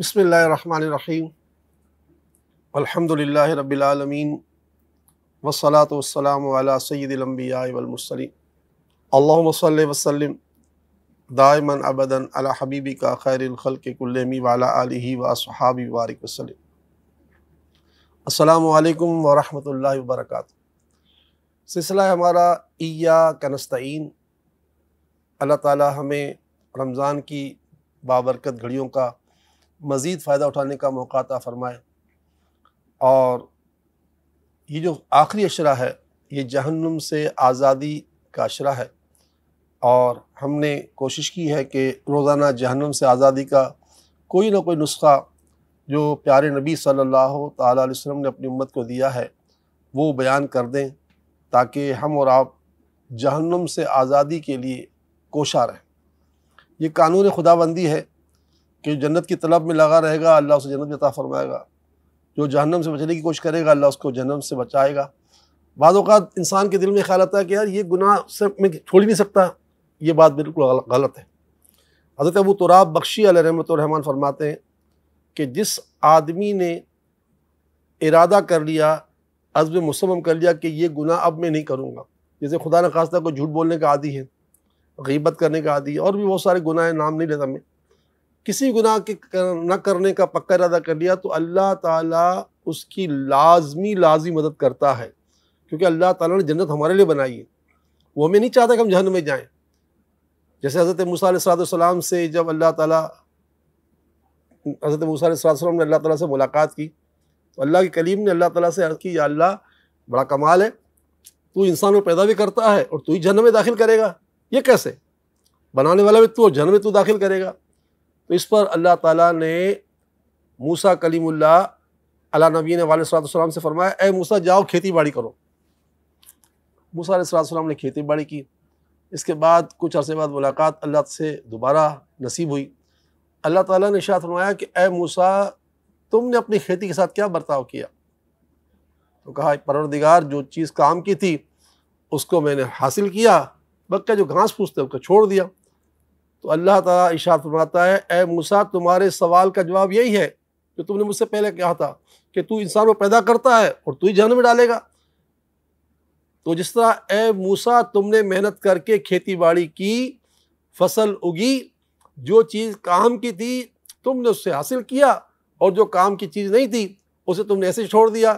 बसमीम् अल्हम्दुलिल्लाह रब्बिल वसलात वस्सलातु वस्सलामु अला सय्यिदिल अंबिया वल मुरसलीन अल्लाहुम्मा सल्लि वसल्लिम दायमन अबदन अला हबीबिका खैरुल खल्कि कुल्लिमी व अला आलिहि व असहाबि बारिक वसल्लिम अस्सलामु अलैकुम व सिलसिला हमारा ईया कनस्तीन अल्लाह ताला हमें रमज़ान की बाबरकत घड़ियों का मज़ीद फ़ायदा उठाने का मौका अता फ़रमाए और ये जो आखिरी अशरा है ये जहन्नुम से आज़ादी का अशरा है और हमने कोशिश की है कि रोज़ाना जहन्नुम से आज़ादी का कोई ना कोई नुस्खा जो प्यारे नबी सल्लल्लाहु अलैहि वसल्लम ने अपनी उम्मत को दिया है वो बयान कर दें ताकि हम और आप जहन्नुम से आज़ादी के लिए कोशा रहें ये कानून खुदाबंदी है कि जन्नत की तलब में लगा रहेगा अल्लाह उसे जन्नत अता फरमाएगा जो जहन्नम से बचने की कोशिश करेगा अल्लाह उसको जहन्नम से बचाएगा बाद इंसान के दिल में ख्याल आता है कि यार ये गुनाह से मैं छोड़ ही नहीं सकता ये बात बिल्कुल गलत है हज़रत अबू तुराब बख्शी रहमत रहमान फरमाते हैं कि जिस आदमी ने इरादा कर लिया अज़म मुसम कर लिया कि ये गुनाह अब मैं नहीं करूँगा जैसे खुदा न खास्ता कोई झूठ बोलने का आदि है गीबत करने का आदि है और भी बहुत सारे गुनाह नाम नहीं लेता मैं किसी गुनाह के कर, न करने का पक्का इरादा कर लिया तो अल्लाह ताला उसकी लाजमी लाजी मदद करता है क्योंकि अल्लाह ताला ने जन्नत हमारे लिए बनाई है वो हमें नहीं चाहता कि हम जहन में जाएं जैसे हज़रत मूसम से जब अल्लाह ताला हज़रत मूसम ने अल्लाह ताला से मुलाकात की तो अल्लाह के कलीम ने अल्लाह ताला से अर्ज़ की या अल्लाह बड़ा कमाल है तू इंसान को पैदा भी करता है और तू ही जहन में दाखिल करेगा ये कैसे बनाने वाला भी तू और जहन में तू दाखिल करेगा तो इस पर अल्लाह ताला ने मूसा कलीमुल्ला अला नबी ने वालम से फरमाया ए मूसा जाओ खेती बाड़ी करो मूसा सलाम ने खेती बाड़ी की इसके बाद कुछ अरसे बाद मुलाकात अल्लाह से दोबारा नसीब हुई अल्लाह ताला ने शाह फरमाया कि ए मूसा तुमने अपनी खेती के साथ क्या बर्ताव किया तो कहा परवरदिगार जो चीज़ काम की थी उसको मैंने हासिल किया बक्का जो घास फूस थे उसको छोड़ दिया तो अल्लाह ताला इशार फरमाता है ए मूसा तुम्हारे सवाल का जवाब यही है जो तुमने मुझसे पहले कहा था कि तू इंसान को पैदा करता है और तू ही जहन में डालेगा तो जिस तरह ए मूसा तुमने मेहनत करके खेती बाड़ी की फसल उगी जो चीज़ काम की थी तुमने उससे हासिल किया और जो काम की चीज़ नहीं थी उसे तुमने ऐसे छोड़ दिया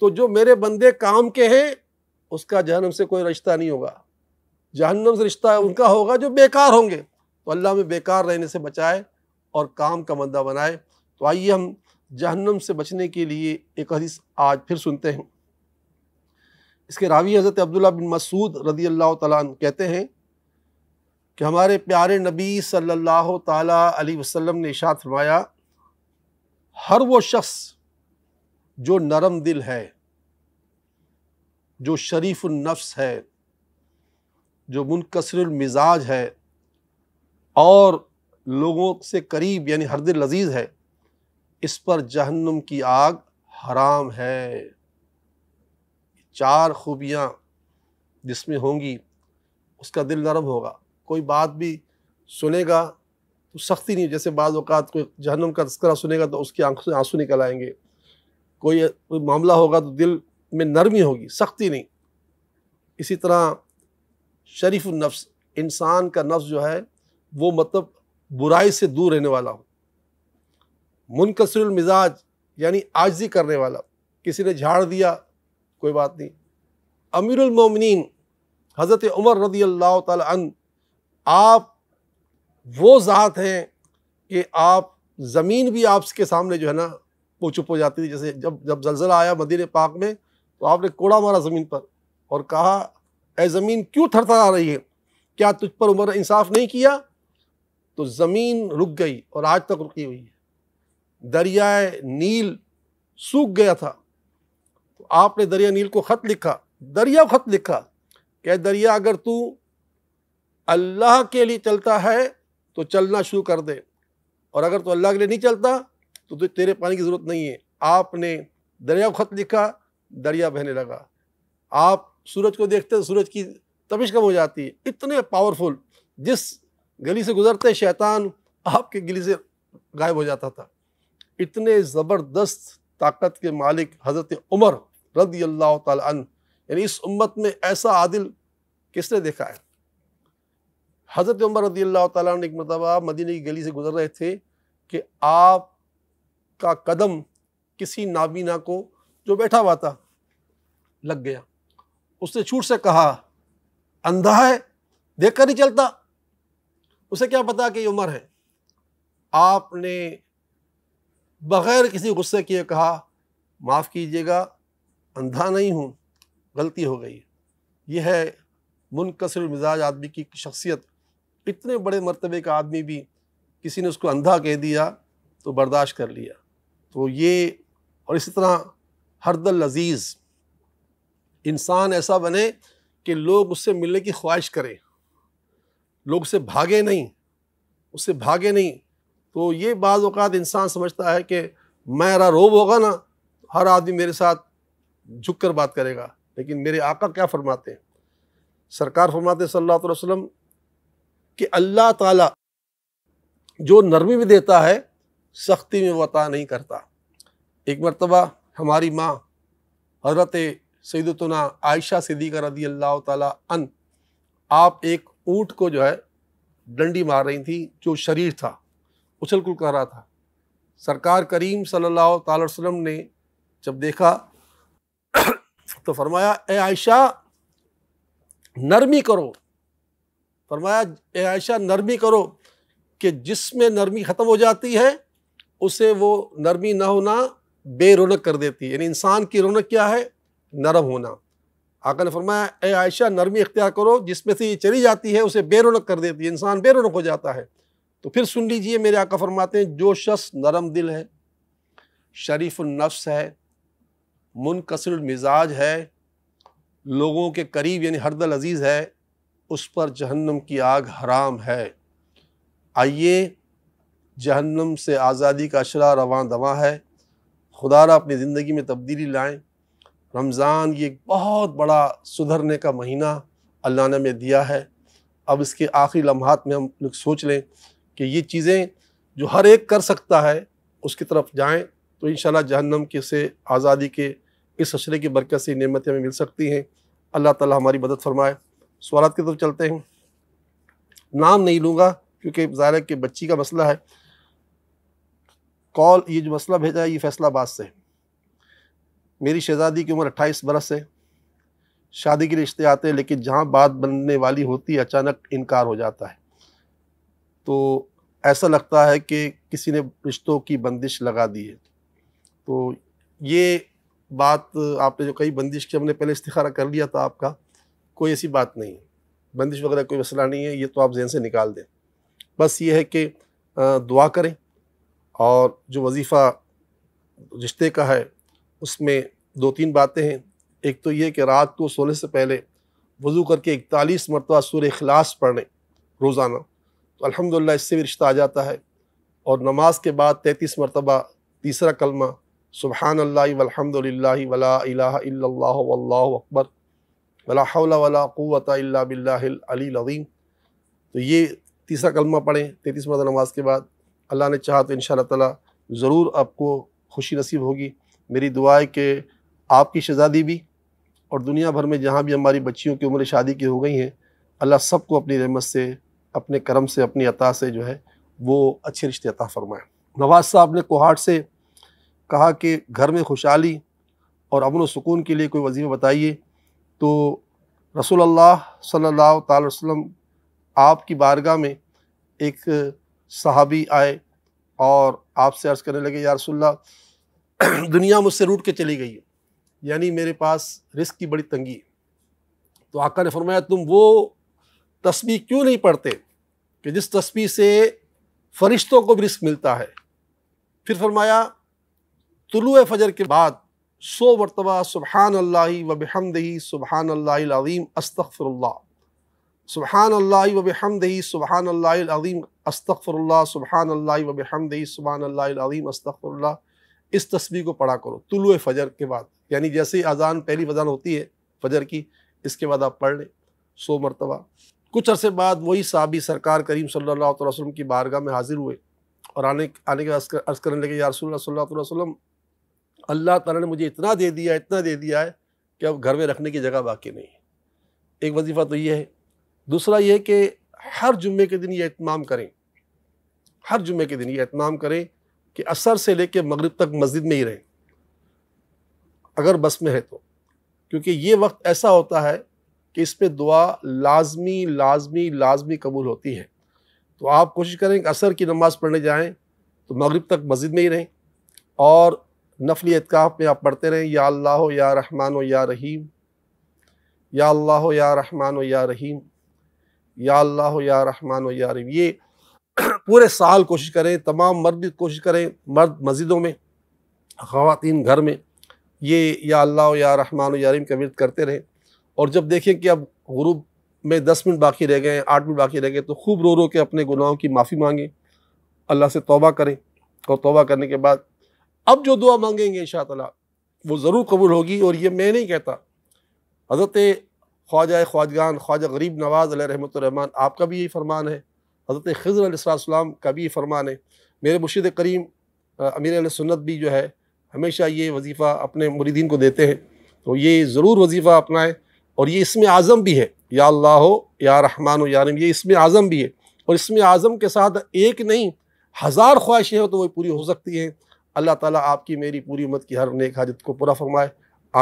तो जो मेरे बंदे काम के हैं उसका जहनम से कोई रिश्ता नहीं होगा जहन्नम से रिश्ता उनका होगा जो बेकार होंगे तो अल्लाह हमें बेकार रहने से बचाए और काम का मंदा बनाए तो आइए हम जहन्नम से बचने के लिए एक हदीस आज फिर सुनते हैं इसके रावी हज़रत अब्दुल्ला बिन मसूद रदी अल्लाह तन कहते हैं कि हमारे प्यारे नबी सल्लल्लाहु अलैहि वसल्लम ने इशात फरमाया हर वो शख्स जो नरम दिल है जो शरीफ नफ्स है जो मुनकसर मिजाज है और लोगों से करीब यानी हर दिल लजीज है इस पर जहन्नुम की आग हराम है चार खूबियाँ जिसमें होंगी उसका दिल नरम होगा कोई बात भी सुनेगा तो सख्ती नहीं जैसे बाज़ अवत कोई जहनम का तस्करा सुनेगा तो उसकी आंखों से आंसू निकल आएंगे कोई कोई मामला होगा तो दिल में नरमी होगी सख्ती नहीं इसी तरह शरीफ नफ्स इंसान का नफ्स जो है वो मतलब बुराई से दूर रहने वाला हो मुनकसरुल मिजाज यानी आजी करने वाला किसी ने झाड़ दिया कोई बात नहीं अमीरमिन हज़रत उमर रदी अल्लाह तन आप वो ज़ात हैं कि आप ज़मीन भी आपके सामने जो है ना वो चुप हो जाती थी जैसे जब जब जलजला आया मदीन पाक में तो आपने कोड़ा मारा ज़मीन पर और कहा ए ज़मीन क्यों थरथरा रही है क्या तुझ पर उमर इंसाफ नहीं किया तो ज़मीन रुक गई और आज तक रुकी हुई है दरियाए नील सूख गया था तो आपने दरिया नील को ख़त लिखा दरिया ख़त लिखा कह दरिया अगर तू अल्लाह के लिए चलता है तो चलना शुरू कर दे और अगर तो अल्लाह के लिए नहीं चलता तो, तुझे तेरे पानी की ज़रूरत नहीं है आपने दरिया को ख़त लिखा दरिया बहने लगा आप सूरज को देखते हैं तो सूरज की तपिश कम हो जाती है इतने पावरफुल जिस गली से गुजरते शैतान आपके गली से गायब हो जाता था इतने ज़बरदस्त ताकत के मालिक हज़रत उमर रदी अल्लाह तन यानी इस उम्मत में ऐसा आदिल किसने देखा है हज़रत उमर रदी अल्लाह तक एक मरतबा मदीने की गली से गुजर रहे थे कि आप का कदम किसी नाबीना को जो बैठा हुआ था लग गया उसने छूट से कहा अंधा है देखकर नहीं चलता उसे क्या पता कि ये उम्र है आपने बग़ैर किसी गुस्से किए कहा माफ़ कीजिएगा अंधा नहीं हूँ गलती हो गई यह है मुनकसर मिजाज आदमी की शख्सियत इतने बड़े मरतबे का आदमी भी किसी ने उसको अंधा कह दिया तो बर्दाश्त कर लिया तो ये और इसी तरह हरदल अजीज़ इंसान ऐसा बने कि लोग उससे मिलने की ख्वाहिश करें लोग उसे भागे नहीं उससे भागे नहीं तो ये बाज़ अवत इंसान समझता है कि मैं मेरा रोब होगा ना तो हर आदमी मेरे साथ झुक कर बात करेगा लेकिन मेरे आका क्या फरमाते हैं सरकार फरमाते सल्लल्लाहु अलैहि वसल्लम कि अल्लाह ताला जो नरमी भी देता है सख्ती में वता नहीं करता एक मरतबा हमारी माँ हजरत सैदतना आयशा सिद्दीक रदी अल्लाह तन आप एक ऊँट को जो है डंडी मार रही थी जो शरीर था उछल कुल कर रहा था सरकार करीम सल्लल्लाहु अलैहि वसल्लम ने जब देखा तो फरमाया ए आयशा नरमी करो फरमाया ए आयशा नरमी करो कि जिसमें नरमी ख़त्म हो जाती है उसे वो नरमी ना होना बेरोनक कर देती है यानी इंसान की रौनक क्या है नरम होना आका ने फरमाया ए आयशा नरमी इख्तियार करो जिसमें से ये चली जाती है उसे बेरोनक कर देती है इंसान बेरोनक हो जाता है तो फिर सुन लीजिए मेरे आका फरमाते हैं जो शख्स नरम दिल है शरीफ नफ्स है मुनकसर मिजाज है लोगों के करीब यानी हरदल अजीज़ है उस पर जहन्नम की आग हराम है आइए जहन्नम से आज़ादी का अशरा रवान दवा है खुदारा अपनी ज़िंदगी में तब्दीली लाएँ रमज़ान ये एक बहुत बड़ा सुधरने का महीना अल्लाह ने हमें दिया है अब इसके आखिरी लम्हात में हम लोग सोच लें कि ये चीज़ें जो हर एक कर सकता है उसकी तरफ जाएं तो इन जहन्नम के से आज़ादी के इस हशरे की बरकत से नमतें हमें मिल सकती हैं अल्लाह ताला हमारी मदद फरमाए सवाल की तरफ चलते हैं नाम नहीं लूँगा क्योंकि ज़ाहिर के बच्ची का मसला है कॉल ये जो मसला भेजा है ये फैसलाबाद से है मेरी शहज़ादी की उम्र अट्ठाईस बरस है शादी के रिश्ते आते हैं लेकिन जहाँ बात बनने वाली होती है अचानक इनकार हो जाता है तो ऐसा लगता है कि किसी ने रिश्तों की बंदिश लगा दी है तो ये बात आपने जो कई बंदिश की हमने पहले इस्तारा कर लिया था आपका कोई ऐसी बात नहीं है बंदिश वगैरह कोई मसला नहीं है ये तो आप जहन से निकाल दें बस ये है कि दुआ करें और जो वजीफ़ा रिश्ते का है उसमें दो तीन बातें हैं एक तो ये कि रात को सोने से पहले वज़ू करके इकतालीस मरतबा सूर अखलास पढ़ लें रोज़ाना तो अलहमदिल्ला इससे भी रिश्ता आ जाता है और नमाज के बाद तैतीस मरतबा तीसरा कलमा सुबहान अल्लाहमदिल्ला वला वल्ला अकबर वला बिल्लाम तो ये तीसरा कलमा पढ़ें तैंतीस मरतबा नमाज के बाद अल्लाह ने चाहा तो इन ताला ज़रूर आपको खुशी नसीब होगी मेरी दुआ है कि आपकी शहजादी भी और दुनिया भर में जहाँ भी हमारी बच्चियों की उम्र शादी की हो गई हैं अल्लाह सबको अपनी रहमत से अपने करम से अपनी अता से जो है वो अच्छे रिश्ते अता फरमाएँ नवाज साहब ने कोहाट से कहा कि घर में खुशहाली और अमन सुकून के लिए कोई वजीफ़ा बताइए तो रसूल अल्लाह सल्लल्लाहु अलैहि वसल्लम आपकी बारगाह में एक सहाबी आए और आपसे अर्ज़ करने लगे या रसोल्ला दुनिया मुझसे रूट के चली गई है यानी मेरे पास रिस्क की बड़ी तंगी है तो आका ने फरमाया तुम वो तस्वीर क्यों नहीं पढ़ते कि जिस तस्वीर से फरिश्तों को भी रिस्क मिलता है फिर फरमाया तुलु फजर के बाद सो मरतबा सुबहान अल्लाह वबहमदही सुबहान अल्लाम अस्तफ़रल्ला सुबहान अल्लाह वबहमदही सुबहान अल्लाम अस्तफ़रल्ला सुबहान अल्लाह वबहमदही सुबहान अल्लाम अस्तफ़रल्ला इस तस्वीर को पढ़ा करो तुलु फजर के बाद यानी जैसे ही अजान पहली अजान होती है फजर की इसके बाद आप पढ़ लें सो मरतबा कुछ अरसे बाद वही साहबी सरकार करीम सल्ला वसम की बारगाह में हाजिर हुए और आने आने के बाद अर्ज़ करने लगे या रसूल सल्ला वसम अल्लाह ताला ने मुझे इतना दे दिया इतना दे दिया है कि अब घर में रखने की जगह बाकी नहीं है एक वजीफ़ा तो ये है दूसरा ये कि हर जुम्मे के दिन ये अहतमाम करें हर जुम्मे के दिन ये अहतमाम करें कि असर से लेकर मगरब तक मस्जिद में ही रहें अगर बस में है तो क्योंकि ये वक्त ऐसा होता है कि इस पर दुआ लाजमी लाजमी लाजमी कबूल होती है तो आप कोशिश करें कि असर की नमाज़ पढ़ने जाएं तो मग़रब तक मस्जिद में ही रहें और नफली एतकाफ़ में आप पढ़ते रहें या अल्लाह या रहमान या रहीम या अल्लाह या रहमान या रहीम या अल्लाह या रहमान या रहीम ये पूरे साल कोशिश करें तमाम मर्द कोशिश करें मर्द मस्जिदों में ख़वान घर में ये या अल्लाह या रहमान या रहीम का विरत करते रहें और जब देखें कि अब गुरूब में दस मिनट बाकी रह गए आठ मिनट बाकी रह गए तो खूब रो रो के अपने गुनाहों की माफ़ी मांगें अल्लाह से तोबा करें और तोबा करने के बाद अब जो दुआ मांगेंगे इन वो ज़रूर कबूल होगी और ये मैं नहीं कहता हज़रत ख्वाजा ख्वाजगान ख्वाजा गरीब नवाज़ रहमान आपका भी यही फरमान है हज़रत खजर का भी ये फरमान है मेरे मुर्शद करीम अमीर सुन्नत भी जो है हमेशा ये वजीफ़ा अपने मुरीदीन को देते हैं तो ये ज़रूर वजीफ़ा अपनाएँ और ये इसमें आज़म भी है या अल्लाह हो या रहमान हो या ये इसमें आज़म भी है और इसमें आज़म के साथ एक नहीं हज़ार ख्वाहिशें हो तो वो पूरी हो सकती हैं अल्लाह ताला आपकी मेरी पूरी उम्मत की हर नेक हाजत को पूरा फरमाए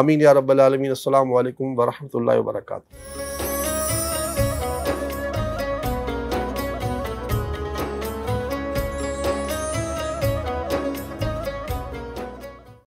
आमीन या रब्बल आलमीन अस्सलाम वालेकुम व वबरकातुहू